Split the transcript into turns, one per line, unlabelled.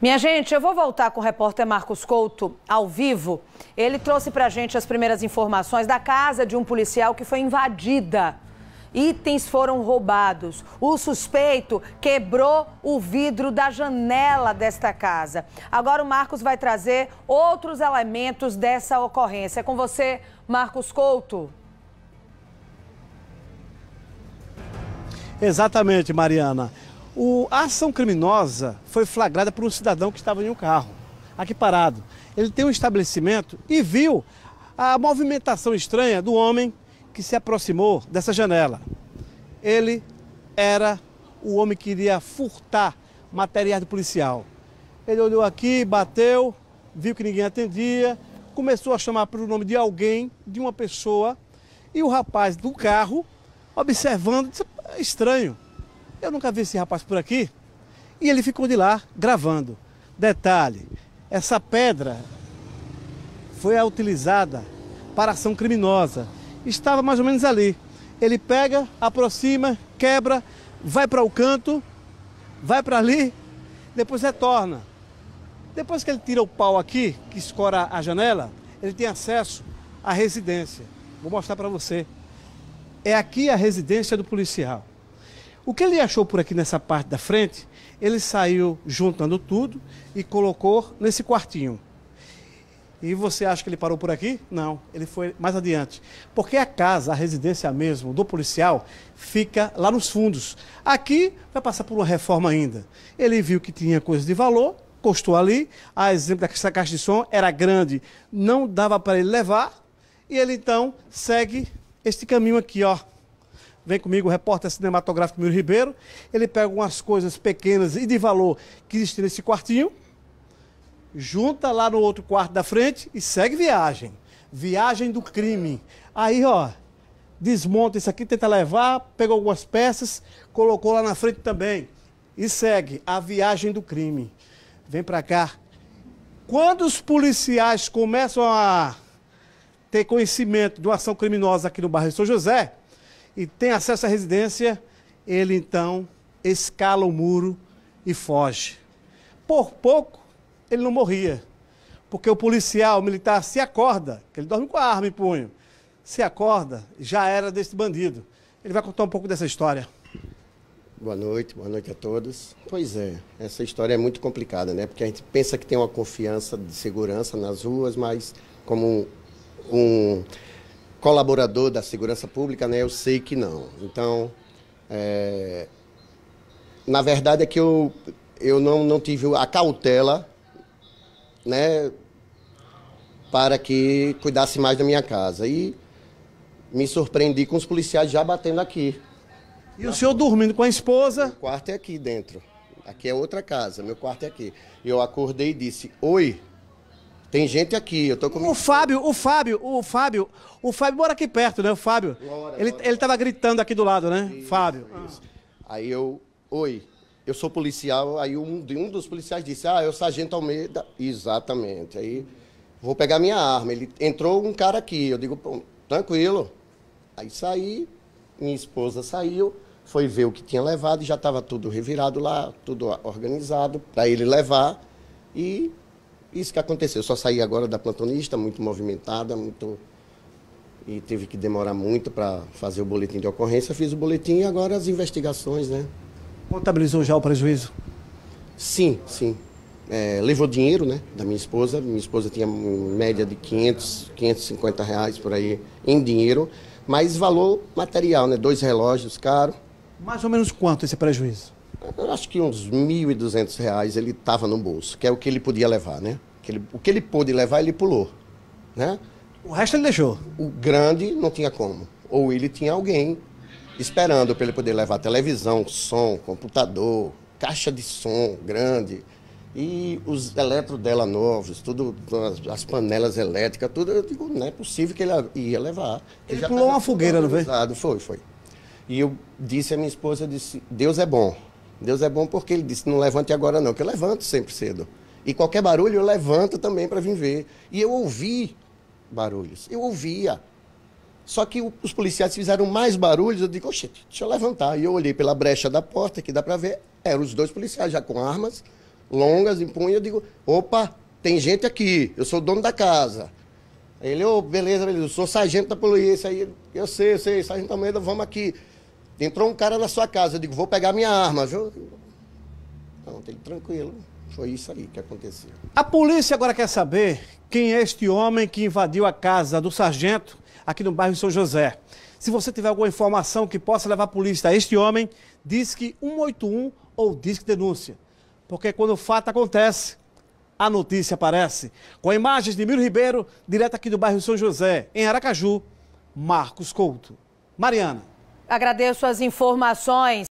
Minha gente, eu vou voltar com o repórter Marcos Couto ao vivo. Ele trouxe para a gente as primeiras informações da casa de um policial que foi invadida. Itens foram roubados. O suspeito quebrou o vidro da janela desta casa. Agora o Marcos vai trazer outros elementos dessa ocorrência. É com você, Marcos Couto. Exatamente, Mariana. O, a ação criminosa foi flagrada por um cidadão que estava em um carro, aqui parado. Ele tem um estabelecimento e viu a movimentação estranha do homem que se aproximou dessa janela. Ele era o homem que iria furtar material do policial. Ele olhou aqui, bateu, viu que ninguém atendia, começou a chamar pelo nome de alguém, de uma pessoa, e o rapaz do carro, observando, disse, estranho, eu nunca vi esse rapaz por aqui. E ele ficou de lá gravando. Detalhe: essa pedra foi utilizada para ação criminosa. Estava mais ou menos ali. Ele pega, aproxima, quebra, vai para o canto, vai para ali, depois retorna. Depois que ele tira o pau aqui, que escora a janela, ele tem acesso à residência. Vou mostrar para você. É aqui a residência do policial. O que ele achou por aqui nessa parte da frente, ele saiu juntando tudo e colocou nesse quartinho. E você acha que ele parou por aqui? Não, ele foi mais adiante. Porque a casa, a residência mesmo do policial, fica lá nos fundos. Aqui vai passar por uma reforma ainda. Ele viu que tinha coisa de valor, costou ali. A exemplo dessa caixa de som era grande, não dava para ele levar. E ele então segue este caminho aqui, ó. Vem comigo o repórter cinematográfico Miro Ribeiro. Ele pega algumas coisas pequenas e de valor que existem nesse quartinho, junta lá no outro quarto da frente e segue viagem. Viagem do crime. Aí, ó, desmonta isso aqui, tenta levar, pegou algumas peças, colocou lá na frente também. E segue a viagem do crime. Vem pra cá. Quando os policiais começam a ter conhecimento de uma ação criminosa aqui no bairro de São José, e tem acesso à residência, ele então escala o muro e foge. Por pouco, ele não morria, porque o policial o militar se acorda, que ele dorme com a arma em punho, se acorda, já era desse bandido. Ele vai contar um pouco dessa história.
Boa noite, boa noite a todos. Pois é, essa história é muito complicada, né? Porque a gente pensa que tem uma confiança de segurança nas ruas, mas como um, um colaborador da segurança pública, né? Eu sei que não. Então, é... na verdade é que eu, eu não, não tive a cautela, né? Para que cuidasse mais da minha casa. E me surpreendi com os policiais já batendo aqui. E o senhor dormindo com a esposa? O quarto é aqui dentro. Aqui é outra casa, meu quarto
é aqui. E Eu acordei e disse: Oi, tem gente aqui, eu tô com... O Fábio, o Fábio, o Fábio, o Fábio mora aqui perto, né? O Fábio. Bora, ele, bora. ele tava gritando aqui do lado, né? Isso, Fábio. Isso.
Aí eu, oi, eu sou policial, aí um, um dos policiais disse, ah, é sou Sargento Almeida. Exatamente. Aí, vou pegar minha arma. Ele entrou um cara aqui, eu digo, tranquilo. Aí saí, minha esposa saiu, foi ver o que tinha levado, já estava tudo revirado lá, tudo organizado para ele levar. E isso que aconteceu. Eu só saí agora da plantonista, muito movimentada, muito. E teve que demorar muito para fazer o boletim de ocorrência. Fiz o boletim e agora as investigações, né? Contabilizou já o prejuízo? Sim, sim. É, levou dinheiro, né, da minha esposa. Minha esposa tinha em média de 500, 550 reais por aí em dinheiro, mas valor material, né? Dois relógios
caros. Mais ou menos quanto esse prejuízo?
eu acho que uns 1.200 reais ele estava no bolso, que é o que ele podia levar, né? Que ele, o que ele pôde levar, ele pulou, né? O resto ele deixou. O grande não tinha como. Ou ele tinha alguém esperando para ele poder levar televisão, som, computador, caixa de som grande e os eletro dela novos, tudo, as, panelas elétricas, tudo. Eu digo, não é possível que ele ia levar. Ele, ele pulou uma fogueira, não foi? Foi, foi. E eu disse à minha esposa, disse, Deus é bom. Deus é bom porque ele disse: não levante agora, não, que eu levanto sempre cedo. E qualquer barulho eu levanto também para vir ver. E eu ouvi barulhos, eu ouvia. Só que o, os policiais fizeram mais barulhos, eu digo, oxe, deixa eu levantar. E eu olhei pela brecha da porta, que dá para ver, eram os dois policiais já com armas longas em punho. Eu digo, opa, tem gente aqui, eu sou dono da casa. Ele, ô, oh, beleza, beleza, eu sou sargento da polícia. Aí, eu sei, eu sei, sargento da vamos aqui.
Entrou um cara na sua casa, eu digo, vou pegar minha arma, viu?
Não, tem tranquilo. Foi isso aí que aconteceu.
A polícia agora quer saber quem é este homem que invadiu a casa do sargento aqui no bairro São José. Se você tiver alguma informação que possa levar a polícia a este homem, disque 181 ou disque denúncia. Porque quando o fato acontece, a notícia aparece. Com imagens de Miro Ribeiro, direto aqui do bairro São José, em Aracaju, Marcos Couto. Mariana. Agradeço as informações.